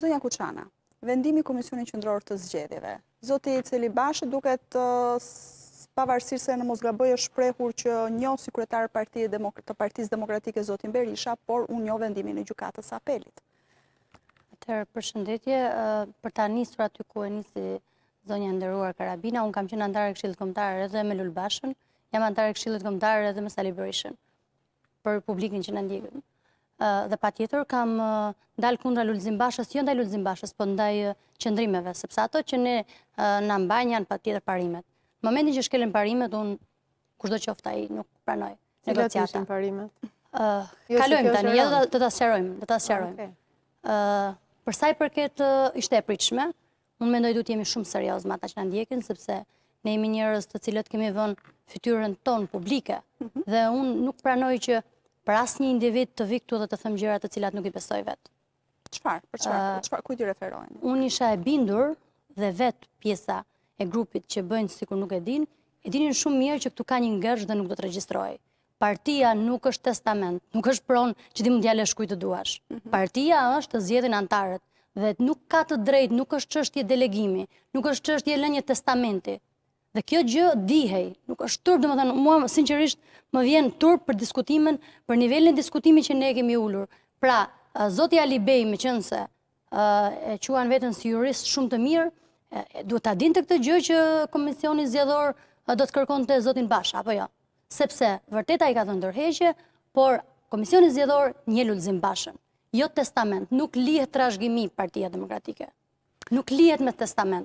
Zonja Kuçana, vendimi Komisioni Qendror të Zgjedhjeve. Zoti i duket pavarësirë pavarësisht se në Mosgaboj është shprehur që një si parti të Partisë Demokratike Zoti Berisha, por unë një vendimin në gjukatës apelit. Atëherë përshëndetje, për ta nisur aty ku nisi zonja e nderuar Karabina, unë kam qenë antar i Këshillit Kombëtar edhe me Lulbashën, jam antar i Këshillit Kombëtar edhe me Sali Berishën për publikin që na ndjekën dhe pa tjetër kam ndalë kundra lullë bashës, jo ndaj lullë po ndaj qëndrimeve, sepse ato që ne në mbajnë janë pa tjetër parimet. Momentin që shkelen parimet, unë kushdo që i nuk pranoj negociata. Këllat ishtë parimet? Jo, kalojmë tani, jo dhe të asjarojmë, dhe të asjarojmë. Ah, Përsa i përket ishte e pritshme, unë me ndoj du të jemi shumë serios ma ta që në ndjekin, sepse ne jemi njërës të cilët kemi vënë fityren tonë publike, mhm. dhe unë nuk pranoj që për asë një individ të viktu dhe të thëmë gjërat të cilat nuk i besoj vetë. Qëfar? Për qëfar? Kujtë i referojnë? Unë isha e bindur dhe vetë pjesa e grupit që bëjnë si kur nuk e din, e dinin shumë mirë që këtu ka një ngërsh dhe nuk do të regjistroj. Partia nuk është testament, nuk është pronë që di mundjale shkuj të duash. Mhm. Partia është të zjedhin antarët dhe nuk ka të drejt, nuk është qështje delegimi, nuk është qështje lënje testamenti, Dhe kjo gjë dihej, nuk është turp, dhe më thënë, mua sinqerisht, më vjen turp për diskutimin, për nivellin diskutimi që ne kemi ullur. Pra, Zoti Alibej, me qënë se, e quan vetën si jurist shumë të mirë, duhet të adin të këtë gjë që Komisioni Zjedhor do të kërkon të Zotin Basha, apo jo? Sepse, vërteta i ka të ndërheqje, por Komisioni Zjedhor një lullëzim Bashën. Jo testament, nuk lihet rashgimi partia demokratike. Nuk lihet me testament.